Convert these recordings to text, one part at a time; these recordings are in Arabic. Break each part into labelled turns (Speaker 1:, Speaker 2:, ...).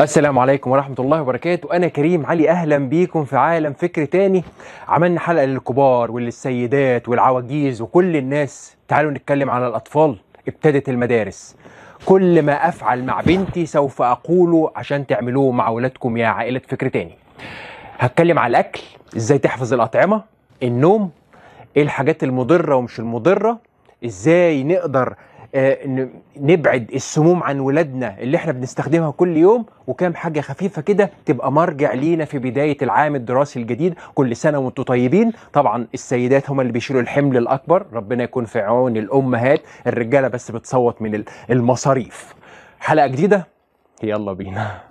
Speaker 1: السلام عليكم ورحمة الله وبركاته أنا كريم علي أهلا بيكم في عالم فكر تاني عملنا حلقة للكبار وللسيدات والعواجيز وكل الناس تعالوا نتكلم على الأطفال ابتدت المدارس كل ما أفعل مع بنتي سوف أقوله عشان تعملوه مع ولادكم يا عائلة فكر تاني هتكلم على الأكل إزاي تحفظ الأطعمة النوم إيه الحاجات المضرة ومش المضرة إزاي نقدر آه، نبعد السموم عن ولادنا اللي احنا بنستخدمها كل يوم وكام حاجة خفيفة كده تبقى مرجع لينا في بداية العام الدراسي الجديد كل سنة وانتم طيبين طبعا السيدات هم اللي بيشيلوا الحمل الأكبر ربنا يكون في عون الأمهات الرجالة بس بتصوت من المصاريف حلقة جديدة يلا بينا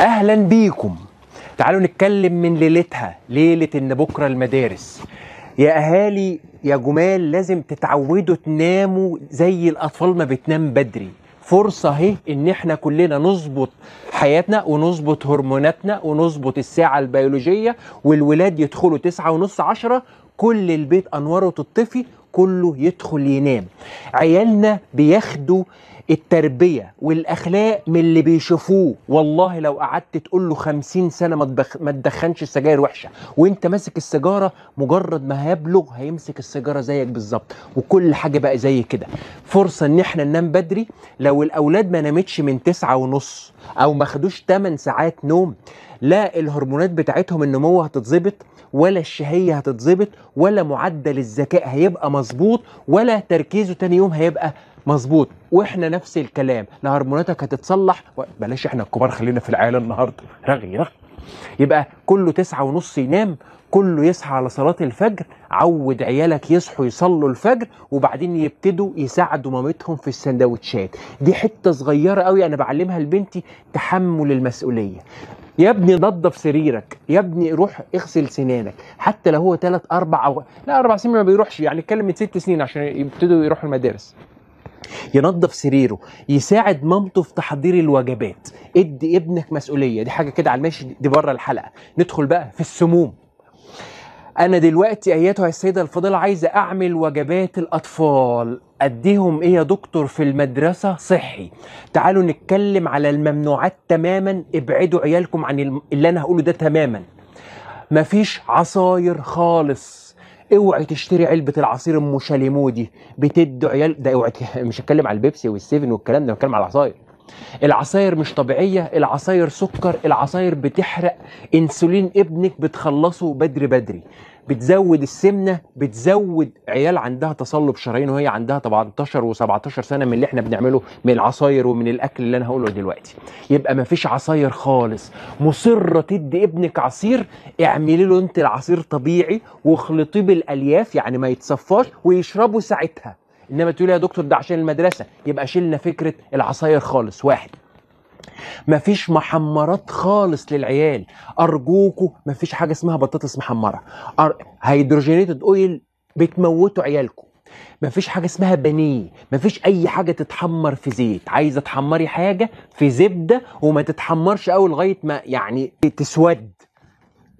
Speaker 1: اهلا بيكم تعالوا نتكلم من ليلتها ليله ان بكره المدارس يا اهالي يا جمال لازم تتعودوا تناموا زي الاطفال ما بتنام بدري فرصة اهي ان احنا كلنا نظبط حياتنا ونظبط هرموناتنا ونظبط الساعة البيولوجية والولاد يدخلوا تسعة ونص عشرة كل البيت انواره تطفي كله يدخل ينام عيالنا بياخدوا التربية والأخلاق من اللي بيشوفوه والله لو قعدت تقول له خمسين سنة ما تدخنش السجاير وحشة وانت ماسك السيجارة مجرد ما هيبلغ هيمسك السيجارة زيك بالظبط وكل حاجة بقى زي كده فرصة ان احنا ننام بدري لو الأولاد ما نامتش من تسعة ونص أو ما خدوش 8 ساعات نوم لا الهرمونات بتاعتهم النمو هتتظبط ولا الشهية هتتظبط ولا معدل الذكاء هيبقى مظبوط ولا تركيزه تاني يوم هيبقى مظبوط واحنا نفس الكلام لا هرموناتك هتتصلح و... بلاش احنا الكبار خلينا في العيال النهارده رغي رغي يبقى كله تسعة ونص ينام كله يصحى على صلاة الفجر عود عيالك يصحوا يصلوا الفجر وبعدين يبتدوا يساعدوا مامتهم في السندوتشات دي حتة صغيرة قوي أنا بعلمها لبنتي تحمل المسؤولية يا ابني نظف سريرك يا ابني روح اغسل سنانك حتى لو هو ثلاث اربع او لا اربع سنين ما بيروحش يعني اتكلم من ست سنين عشان يبتدوا يروحوا المدارس ينظف سريره يساعد مامته في تحضير الوجبات ادي ابنك مسؤوليه دي حاجه كده على الماشي دي بره الحلقه ندخل بقى في السموم انا دلوقتي ايتها السيده الفاضله عايزه اعمل وجبات الاطفال اديهم ايه يا دكتور في المدرسه صحي تعالوا نتكلم على الممنوعات تماما ابعدوا عيالكم عن اللي انا هقوله ده تماما مفيش عصاير خالص اوعي تشتري علبه العصير ام شاليمو دي بتدي عيال ده اوعي مش هتكلم على البيبسي والسيفن والكلام ده بتكلم على العصاير العصاير مش طبيعيه العصاير سكر العصاير بتحرق انسولين ابنك بتخلصه بدري بدري بتزود السمنه بتزود عيال عندها تصلب شرايين وهي عندها 18 و17 سنه من اللي احنا بنعمله من العصاير ومن الاكل اللي انا هقوله دلوقتي يبقى ما فيش عصاير خالص مصره تدي ابنك عصير اعملي له انت العصير طبيعي واخلطيه بالالياف يعني ما يتصفاش ويشربه ساعتها انما تقولي يا دكتور ده عشان المدرسه يبقى شلنا فكره العصاير خالص واحد مفيش محمرات خالص للعيال ارجوكوا مفيش حاجه اسمها بطاطس محمره أر... هيدروجينيتد اويل بتموتوا عيالكم مفيش حاجه اسمها بانيه مفيش اي حاجه تتحمر في زيت عايزه تحمري حاجه في زبده وما تتحمرش قوي لغايه ما يعني تسود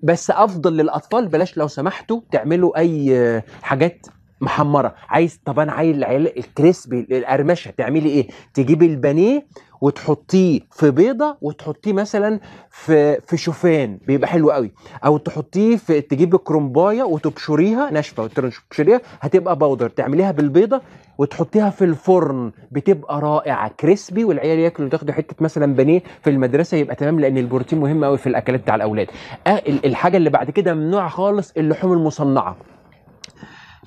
Speaker 1: بس افضل للاطفال بلاش لو سمحتوا تعملوا اي حاجات محمره عايز طب انا عايز العيال الكريسبي القرمشه تعملي ايه تجيبي البانيه وتحطيه في بيضه وتحطيه مثلا في في شوفان بيبقى حلو قوي او تحطيه في تجيبي كرومبايه وتبشريها ناشفه وتبشريها هتبقى باودر تعمليها بالبيضه وتحطيها في الفرن بتبقى رائعه كريسبي والعيال ياكلوا تاخدوا حته مثلا بانيه في المدرسه يبقى تمام لان البروتين مهم قوي في الاكلات بتاع الاولاد الحاجه اللي بعد كده ممنوع خالص اللحوم المصنعه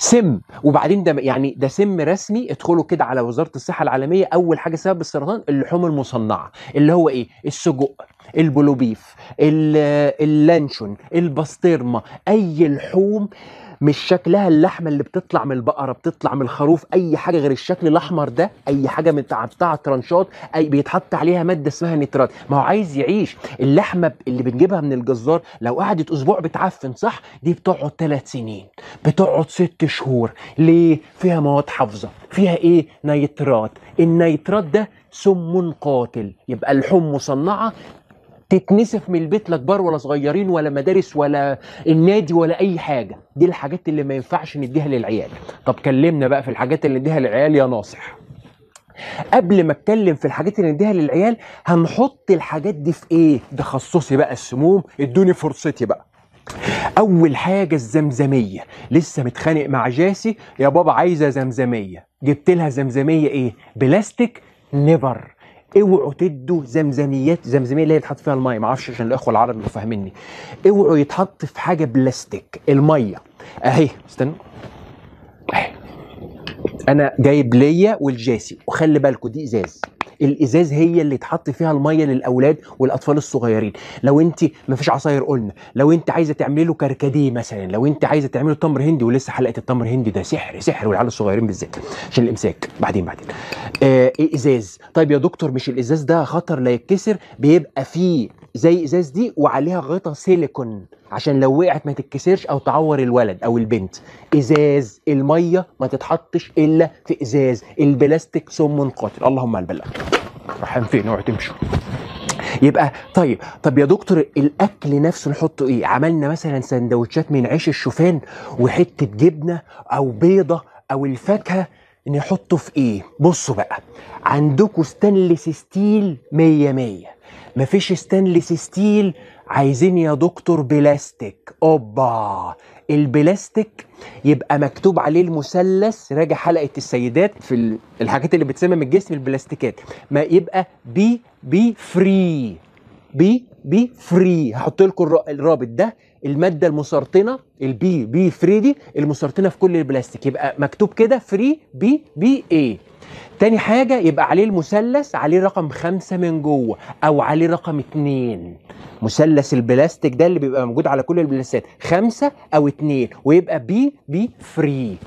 Speaker 1: سم وبعدين ده يعني ده سم رسمي ادخلوا كده على وزاره الصحه العالميه اول حاجه سبب السرطان اللحوم المصنعه اللي هو ايه السجق البلوبيف اللانشون البسطرمه اي لحوم مش شكلها اللحمه اللي بتطلع من البقره بتطلع من الخروف اي حاجه غير الشكل الاحمر ده اي حاجه من بتاع ترانشات اي بيتحط عليها ماده اسمها نترات ما هو عايز يعيش اللحمه اللي بنجيبها من الجزار لو قعدت اسبوع بتعفن صح دي بتقعد ثلاث سنين بتقعد ست شهور ليه فيها مواد حافظه فيها ايه نيترات النيترات ده سم قاتل يبقى لحوم مصنعه تتنسف من البيت لا كبار ولا صغيرين ولا مدارس ولا النادي ولا اي حاجه دي الحاجات اللي ما ينفعش نديها للعيال طب كلمنا بقى في الحاجات اللي نديها للعيال يا ناصح قبل ما اتكلم في الحاجات اللي نديها للعيال هنحط الحاجات دي في ايه تخصصي بقى السموم ادوني فرصتي بقى اول حاجه الزمزميه لسه متخانق مع جاسي يا بابا عايزه زمزميه جبت لها زمزميه ايه بلاستيك نيفر اوعوا تدوا زمزميات زمزميه اللي هي يتحط فيها الميه معرفش عشان الاخوه العرب مش فاهميني اوعوا يتحط في حاجه بلاستيك الميه اهي استنوا اهي انا جايب ليا والجاسي وخلي بالكم دي ازاز الازاز هي اللي اتحط فيها الميه للاولاد والاطفال الصغيرين لو انت مفيش عصاير قلنا لو انت عايزه تعملي له كركديه مثلا لو انت عايزه تعملي تمر هندي ولسه حلقه التمر هندي ده سحر سحر والعيال الصغيرين بالذات عشان الامساك بعدين بعدين آه ازاز طيب يا دكتور مش الازاز ده خطر لا يتكسر بيبقى فيه زي ازاز دي وعليها غطا سيليكون عشان لو وقعت ما تتكسرش او تعور الولد او البنت ازاز الميه ما تتحطش الا في ازاز البلاستيك سم قاتل اللهم البلاغ رايحين فين اوعوا تمشوا يبقى طيب طب يا دكتور الاكل نفسه نحطه ايه عملنا مثلا سندوتشات من عيش الشوفان وحته جبنه او بيضه او الفاكهه نحطه في ايه بصوا بقى عندكم ستانلس ستيل 100 100 مفيش ستانلس ستيل عايزين يا دكتور بلاستيك اوبا البلاستيك يبقى مكتوب عليه المثلث راجع حلقه السيدات في الحاجات اللي بتسمم الجسم البلاستيكات ما يبقى بي بي فري بي بي فري هحط لكم الرابط ده الماده المسرطنه البي بي فري دي المسرطنه في كل البلاستيك يبقى مكتوب كده فري بي بي ايه تاني حاجة يبقى عليه المثلث عليه رقم خمسة من جوه أو عليه رقم اتنين مثلث البلاستيك ده اللي بيبقى موجود على كل البلاستيكات خمسة أو اتنين ويبقى بي بي فري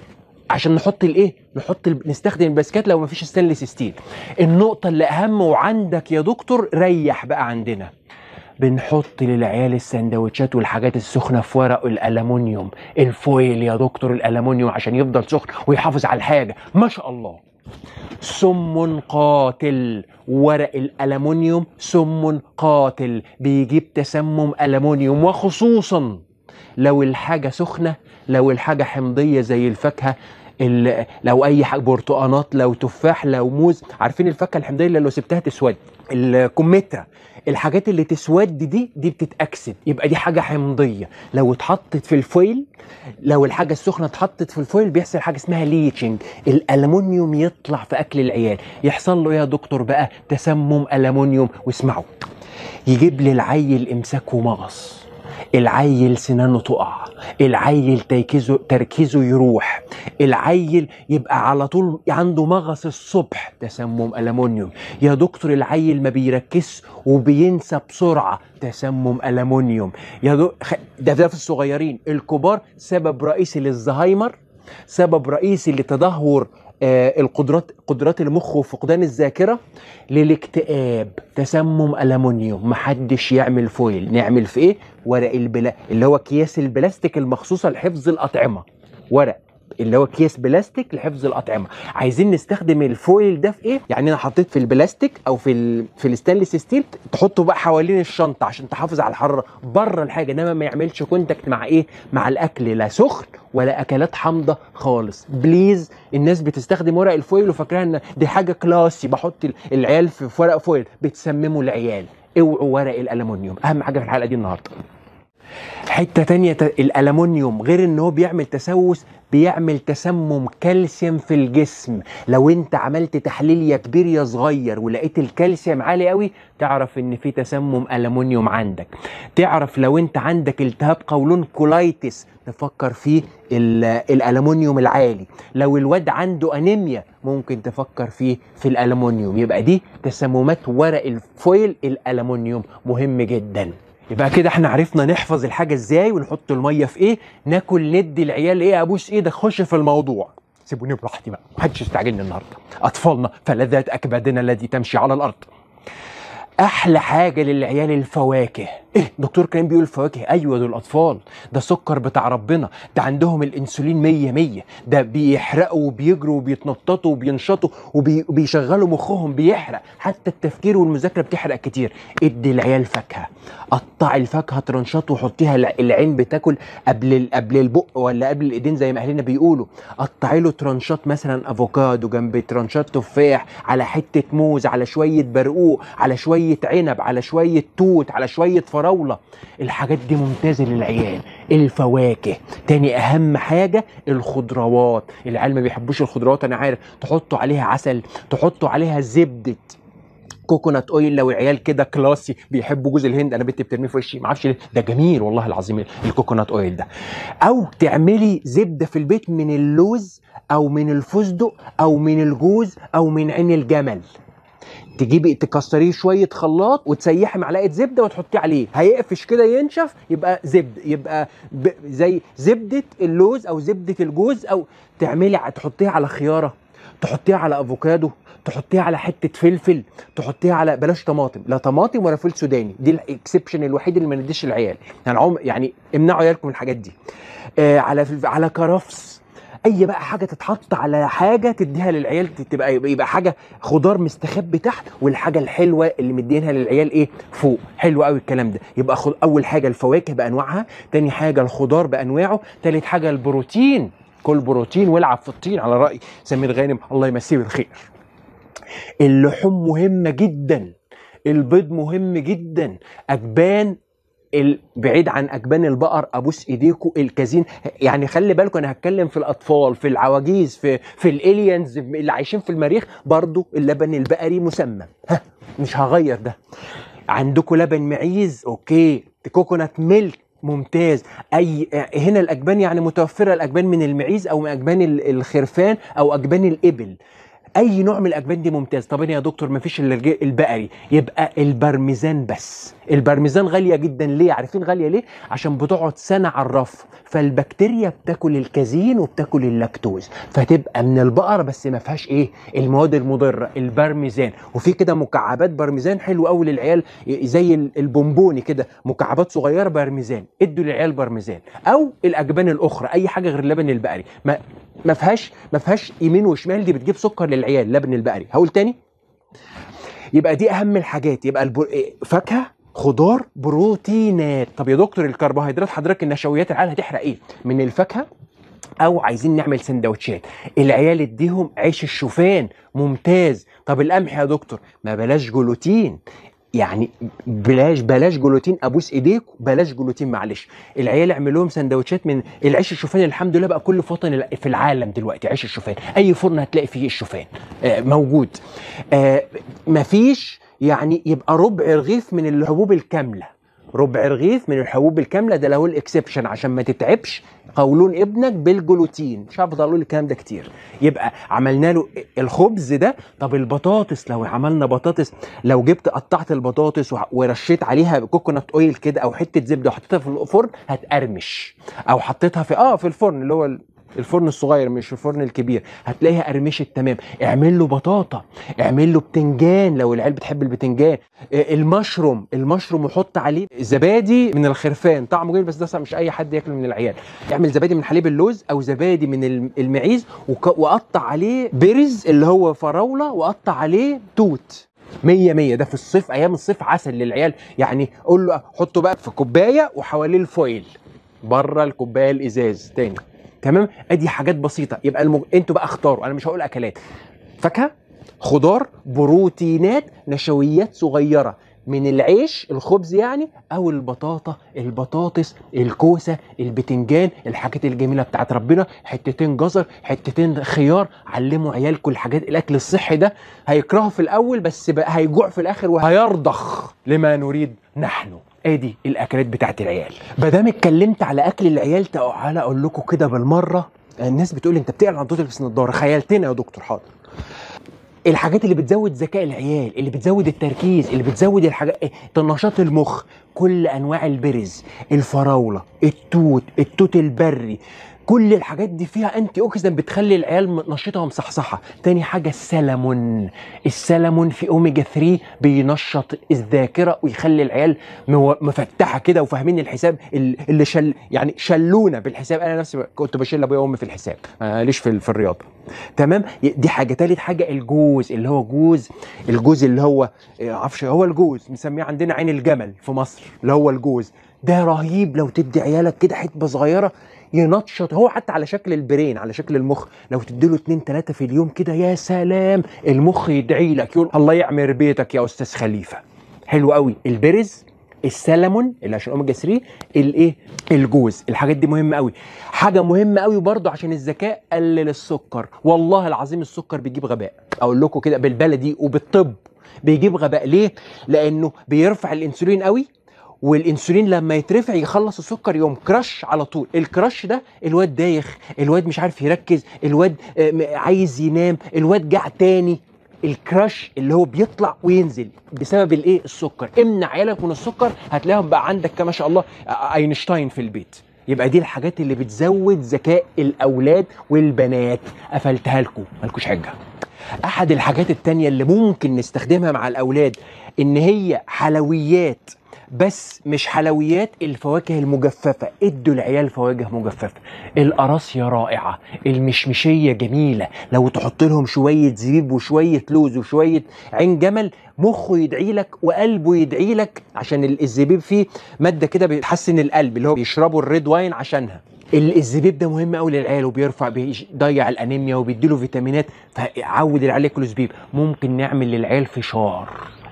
Speaker 1: عشان نحط الايه؟ نحط ال... نستخدم الباسكات لو مفيش ستانلس ستيل. النقطة اللي أهم وعندك يا دكتور ريح بقى عندنا. بنحط للعيال السندوتشات والحاجات السخنه في ورق الالومنيوم الفويل يا دكتور الالومنيوم عشان يفضل سخن ويحافظ على الحاجه ما شاء الله سم قاتل ورق الألمنيوم سم قاتل بيجيب تسمم ألمنيوم وخصوصا لو الحاجة سخنة لو الحاجة حمضية زي الفاكهة لو اي حاجه برتقانات لو تفاح لو موز عارفين الفاكهه الحمضيه اللي لو سبتها تسود الكمثرى الحاجات اللي تسود دي دي بتتاكسد يبقى دي حاجه حمضيه لو اتحطت في الفويل لو الحاجه السخنه اتحطت في الفويل بيحصل حاجه اسمها ليتشنج الالومنيوم يطلع في اكل العيال يحصل له يا دكتور بقى تسمم الومنيوم واسمعوا يجيب للعيل امساك ومغص العيل سنانه تقع العيل تركيزه تركيزه يروح العيل يبقى على طول عنده مغص الصبح تسمم ألمونيوم يا دكتور العيل ما بيركزش وبينسى بسرعة تسمم ألمونيوم يا دو... ده ده في الصغيرين الكبار سبب رئيسي للزهايمر سبب رئيسي لتدهور آه، القدرات قدرات المخ وفقدان الذاكره للاكتئاب تسمم الومنيوم محدش يعمل فويل نعمل في ايه ورق البلا اللي هو اكياس البلاستيك المخصوصه لحفظ الاطعمه ورق اللي هو اكياس بلاستيك لحفظ الاطعمه عايزين نستخدم الفويل ده في ايه يعني انا حطيت في البلاستيك او في ال... في الستانلس ستيل تحطه بقى حوالين الشنطه عشان تحافظ على الحراره بره الحاجه انما ما يعملش كونتاكت مع ايه مع الاكل لا سخن ولا اكلات حامضه خالص بليز الناس بتستخدم ورق الفويل وفاكراها ان دي حاجه كلاسي بحط العيال في ورق فويل بتسمموا العيال اوعوا ورق الالومنيوم اهم حاجه في الحلقه دي النهارده حته تانية الالومنيوم غير ان هو بيعمل تسوس بيعمل تسمم كالسيوم في الجسم لو انت عملت تحليل يا كبير يا صغير ولقيت الكالسيوم عالي قوي تعرف ان في تسمم الومنيوم عندك تعرف لو انت عندك التهاب قولون كولايتس تفكر في الالومنيوم العالي لو الواد عنده انيميا ممكن تفكر فيه في الالومنيوم يبقى دي تسممات ورق الفويل الالومنيوم مهم جدا يبقى كده احنا عرفنا نحفظ الحاجه ازاي ونحط الميه في ايه ناكل ندي العيال ايه ابوس ايه ده خش في الموضوع سيبوني براحتي بقى محدش يستعجلني النهارده اطفالنا فلذات اكبادنا التي تمشي على الارض احلى حاجه للعيال الفواكه ايه دكتور كريم بيقول فواكه ايوه دول اطفال ده سكر بتاع ربنا ده عندهم الانسولين 100 100 ده بيحرقوا وبيجروا وبيتنططوا وبينشطوا وبيشغلوا مخهم بيحرق حتى التفكير والمذاكره بتحرق كتير ادي العيال فاكهه قطعي الفاكهه ترنشط وحطيها العين بتاكل قبل قبل البق ولا قبل الايدين زي ما اهلنا بيقولوا قطعي له ترنشات مثلا افوكادو جنب ترنشات تفاح على حته موز على شويه برقوق على شويه عنب على شويه توت على شويه فراوله الفراوله الحاجات دي ممتازه للعيال الفواكه تاني اهم حاجه الخضروات العيال ما بيحبوش الخضروات انا عارف تحطوا عليها عسل تحطوا عليها زبده كوكونات اويل لو عيال كده كلاسي بيحبوا جوز الهند انا بنتي بترميه في وشي ما اعرفش ليه ده جميل والله العظيم الكوكونات اويل ده او تعملي زبده في البيت من اللوز او من الفستق او من الجوز او من عين الجمل تجيبي تكسريه شويه خلاط وتسيحي معلقه زبده وتحطيه عليه هيقفش كده ينشف يبقى زبد يبقى ب... زي زبده اللوز او زبده الجوز او تعملي تحطيه على خياره تحطيه على افوكادو تحطيه على حته فلفل تحطيه على بلاش طماطم لا طماطم ولا فول سوداني دي الاكسبشن الوحيد اللي ما نديش العيال يعني عم يعني امنعوا عيالكم من الحاجات دي آه على على كرفس اي بقى حاجه تتحط على حاجه تديها للعيال تبقى يبقى حاجه خضار مستخبي تحت والحاجه الحلوه اللي مدينها للعيال ايه فوق حلو قوي الكلام ده يبقى خل... اول حاجه الفواكه بانواعها تاني حاجه الخضار بانواعه تالت حاجه البروتين كل بروتين والعب في الطين على راي سمير غانم الله يمسيه بالخير اللحوم مهمه جدا البيض مهم جدا اجبان بعيد عن اجبان البقر ابوس ايديكو الكازين يعني خلي بالكم انا هتكلم في الاطفال في العواجيز في في الالينز اللي عايشين في المريخ برضو اللبن البقري مسمم ها مش هغير ده عندكم لبن معيز اوكي كوكونات ميلك ممتاز اي هنا الاجبان يعني متوفره الاجبان من المعيز او من اجبان الخرفان او اجبان الابل اي نوع من الاجبان دي ممتاز طب يا دكتور مفيش الا البقري يبقى البرميزان بس البارميزان غاليه جدا ليه عارفين غاليه ليه عشان بتقعد سنه على الرف فالبكتيريا بتاكل الكازين وبتاكل اللاكتوز فتبقى من البقره بس ما فيهاش ايه المواد المضره البارميزان وفي كده مكعبات بارميزان حلو قوي للعيال زي البونبوني كده مكعبات صغيره بارميزان ادوا للعيال بارميزان او الاجبان الاخرى اي حاجه غير اللبن البقري ما ما فيهاش ما فيهاش يمين وشمال دي بتجيب سكر للعيال لبن البقري هقول تاني يبقى دي اهم الحاجات يبقى إيه، فاكهه خضار بروتينات طب يا دكتور الكربوهيدرات حضرتك النشويات العيال هتحرق ايه من الفاكهه او عايزين نعمل سندوتشات العيال اديهم عيش الشوفان ممتاز طب القمح يا دكتور ما بلاش جلوتين يعني بلاش بلاش جلوتين ابوس ايديك بلاش جلوتين معلش العيال اعمل لهم سندوتشات من العيش الشوفان الحمد لله بقى كل فطن في العالم دلوقتي عيش الشوفان اي فرن هتلاقي فيه الشوفان آه موجود آه مفيش يعني يبقى ربع رغيف من الحبوب الكامله ربع رغيف من الحبوب الكامله ده له الاكسبشن عشان ما تتعبش قولون ابنك بالجلوتين مش هفضل اقول الكلام ده كتير يبقى عملنا له الخبز ده طب البطاطس لو عملنا بطاطس لو جبت قطعت البطاطس ورشيت عليها كوكونات اويل كده او حته زبده وحطيتها في الفرن هتقرمش او حطيتها في اه في الفرن اللي هو الفرن الصغير مش الفرن الكبير هتلاقيها قرمشت تمام اعمل له بطاطا اعمل له بتنجان لو العيال بتحب البتنجان آه، المشروم المشروم وحط عليه زبادي من الخرفان طعمه جميل بس ده مش اي حد ياكله من العيال اعمل زبادي من حليب اللوز او زبادي من المعيز وقطع عليه برز اللي هو فراوله وقطع عليه توت مية مية ده في الصيف ايام الصيف عسل للعيال يعني قول له حطه بقى في كوبايه وحواليه الفويل بره الكوبايه الازاز تاني تمام ادي حاجات بسيطه يبقى المج... انتوا بقى اختاروا انا مش هقول اكلات فاكهه خضار بروتينات نشويات صغيره من العيش الخبز يعني او البطاطا البطاطس الكوسه البتنجان الحاجات الجميله بتاعت ربنا حتتين جزر حتتين خيار علموا عيالكم الحاجات الاكل الصحي ده هيكرهوا في الاول بس هيجوع في الاخر وهيرضخ لما نريد نحن ادي الاكلات بتاعت العيال ما دام اتكلمت على اكل العيال تعالى اقول لكم كده بالمره الناس بتقول انت بتقلع نضارتك بس نضاره خيلتنا يا دكتور حاضر الحاجات اللي بتزود ذكاء العيال اللي بتزود التركيز اللي بتزود الحاجات نشاط المخ كل انواع البرز الفراوله التوت التوت البري كل الحاجات دي فيها انتي اوكسيدنت بتخلي العيال نشيطه ومصحصحه تاني حاجه السلمون السلمون في اوميجا 3 بينشط الذاكره ويخلي العيال مفتحه كده وفاهمين الحساب اللي شل يعني شلونا بالحساب انا نفسي كنت بشيل ابويا وامي في الحساب ماليش في, في الرياضه تمام دي حاجه تالت حاجه الجوز اللي هو جوز الجوز اللي هو إيه، معرفش هو الجوز مسميه عندنا عين الجمل في مصر اللي هو الجوز ده رهيب لو تدي عيالك كده حتبه صغيره ينشط هو حتى على شكل البرين على شكل المخ لو تديله اثنين ثلاثة في اليوم كده يا سلام المخ يدعي لك يقول الله يعمر بيتك يا استاذ خليفه حلو قوي البرز السلمون اللي عشان اوميجا 3 الايه الجوز الحاجات دي مهمه قوي حاجه مهمه قوي برضه عشان الذكاء قلل السكر والله العظيم السكر بيجيب غباء اقول لكم كده بالبلدي وبالطب بيجيب غباء ليه لانه بيرفع الانسولين قوي والانسولين لما يترفع يخلص السكر يوم كراش على طول الكراش ده الواد دايخ الواد مش عارف يركز الواد عايز ينام الواد تاني الكراش اللي هو بيطلع وينزل بسبب الايه السكر امنع عيالك من السكر هتلاقيهم بقى عندك ما شاء الله اينشتاين في البيت يبقى دي الحاجات اللي بتزود ذكاء الاولاد والبنات قفلتها لكم مالكوش حجه احد الحاجات التانية اللي ممكن نستخدمها مع الاولاد ان هي حلويات بس مش حلويات الفواكه المجففة ادوا العيال فواكه مجففة القراصية رائعة المشمشية جميلة لو تحط لهم شوية زبيب وشوية لوز وشوية عين جمل مخه يدعي لك وقلبه يدعي لك عشان الزبيب فيه مادة كده بتحسن القلب اللي هو بيشربوا الريد واين عشانها الزبيب ده مهم قوي للعيال وبيرفع بيضيع الانيميا وبيديله فيتامينات فعود العيال ياكلوا زبيب ممكن نعمل للعيال فشار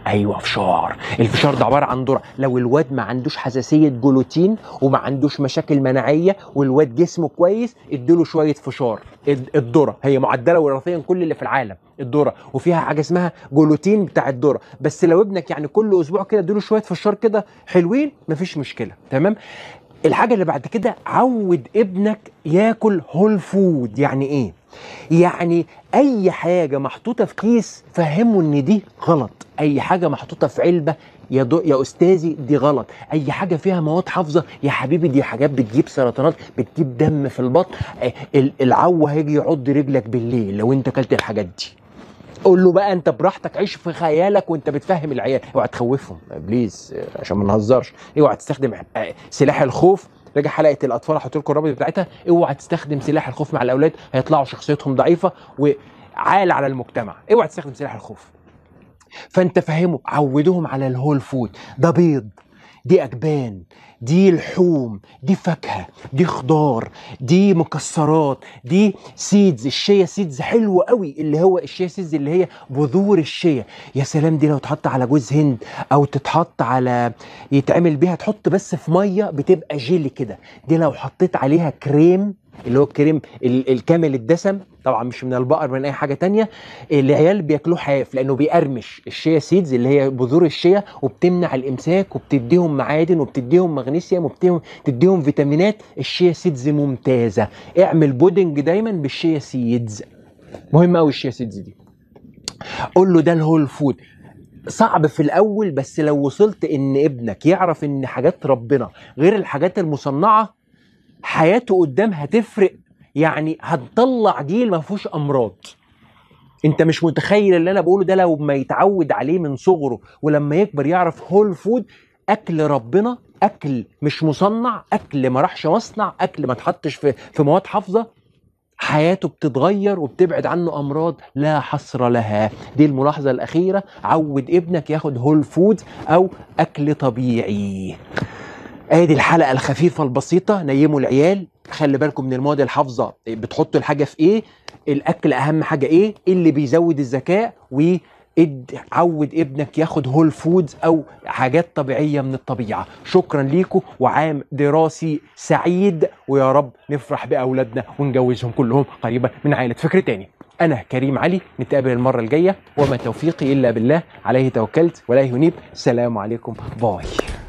Speaker 1: ايوه فشار الفشار ده عباره عن ذره لو الواد ما عندوش حساسيه جلوتين وما عندوش مشاكل مناعيه والواد جسمه كويس اديله شويه فشار الذره هي معدله وراثيا كل اللي في العالم الذره وفيها حاجه اسمها جلوتين بتاع الذره بس لو ابنك يعني كل اسبوع كده اديله شويه فشار كده حلوين مفيش مشكله تمام الحاجه اللي بعد كده عود ابنك ياكل هول فود يعني ايه يعني اي حاجه محطوطه في كيس فهمه ان دي غلط اي حاجه محطوطه في علبه يا دو يا استاذي دي غلط اي حاجه فيها مواد حافظه يا حبيبي دي حاجات بتجيب سرطانات بتجيب دم في البطن آه، العو هيجي يعض رجلك بالليل لو انت اكلت الحاجات دي قول له بقى انت براحتك عيش في خيالك وانت بتفهم العيال اوعى تخوفهم بليز عشان ما نهزرش اوعى تستخدم آه، سلاح الخوف راجع حلقه الاطفال هحط لكم الرابط بتاعتها اوعى تستخدم سلاح الخوف مع الاولاد هيطلعوا شخصيتهم ضعيفه وعال على المجتمع اوعى تستخدم سلاح الخوف فانت فهمه عودهم على الهول فود ده بيض دي أجبان دي لحوم دي فاكهة دي خضار دي مكسرات دي سيدز الشيا سيدز حلوة قوي اللي هو الشيا سيدز اللي هي بذور الشيا يا سلام دي لو تحط على جوز هند أو تتحط على يتعمل بيها تحط بس في مية بتبقى جيلي كده دي لو حطيت عليها كريم اللي هو الكريم الكامل الدسم طبعا مش من البقر من اي حاجه تانية العيال بياكلوه حاف لانه بيقرمش الشيا سيدز اللي هي بذور الشيا وبتمنع الامساك وبتديهم معادن وبتديهم مغنيسيوم وبتديهم فيتامينات الشيا سيدز ممتازه اعمل بودنج دايما بالشيا سيدز مهم قوي الشيا سيدز دي قول له ده الهول فود صعب في الاول بس لو وصلت ان ابنك يعرف ان حاجات ربنا غير الحاجات المصنعه حياته قدام هتفرق يعني هتطلع جيل ما فيهوش امراض انت مش متخيل اللي انا بقوله ده لو ما يتعود عليه من صغره ولما يكبر يعرف هول فود اكل ربنا اكل مش مصنع اكل ما راحش مصنع اكل ما اتحطش في في مواد حافظه حياته بتتغير وبتبعد عنه امراض لا حصر لها دي الملاحظه الاخيره عود ابنك ياخد هول فود او اكل طبيعي ادي الحلقه الخفيفه البسيطه نيموا العيال خلي بالكم من المواد الحافظه بتحطوا الحاجه في ايه الاكل اهم حاجه ايه اللي بيزود الذكاء و عود ابنك ياخد هول فودز او حاجات طبيعيه من الطبيعه شكرا ليكم وعام دراسي سعيد ويا رب نفرح باولادنا ونجوزهم كلهم قريبا من عائله فكر تاني انا كريم علي نتقابل المره الجايه وما توفيقي الا بالله عليه توكلت ولا ينيب سلام عليكم باي